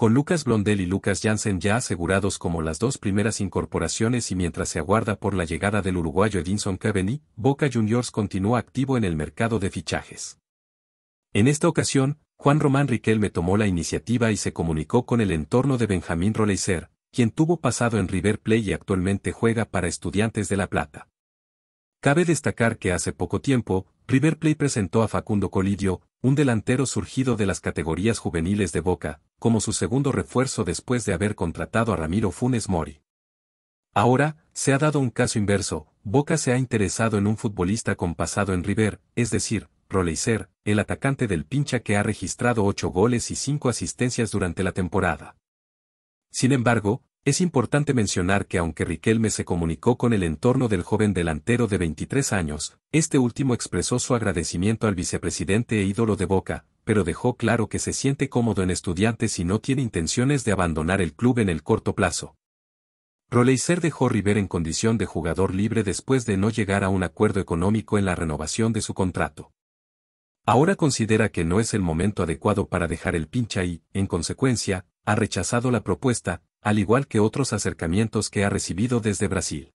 con Lucas Blondel y Lucas Jansen ya asegurados como las dos primeras incorporaciones y mientras se aguarda por la llegada del uruguayo Edinson Cavani, Boca Juniors continúa activo en el mercado de fichajes. En esta ocasión, Juan Román Riquelme tomó la iniciativa y se comunicó con el entorno de Benjamín Roleiser, quien tuvo pasado en River Plate y actualmente juega para Estudiantes de La Plata. Cabe destacar que hace poco tiempo, River Plate presentó a Facundo Colidio, un delantero surgido de las categorías juveniles de Boca, como su segundo refuerzo después de haber contratado a Ramiro Funes Mori. Ahora, se ha dado un caso inverso, Boca se ha interesado en un futbolista con pasado en River, es decir, Roleiser, el atacante del pincha que ha registrado 8 goles y cinco asistencias durante la temporada. Sin embargo, es importante mencionar que aunque Riquelme se comunicó con el entorno del joven delantero de 23 años, este último expresó su agradecimiento al vicepresidente e ídolo de Boca, pero dejó claro que se siente cómodo en estudiantes y no tiene intenciones de abandonar el club en el corto plazo. Roleiser dejó River en condición de jugador libre después de no llegar a un acuerdo económico en la renovación de su contrato. Ahora considera que no es el momento adecuado para dejar el pincha y, en consecuencia, ha rechazado la propuesta, al igual que otros acercamientos que ha recibido desde Brasil.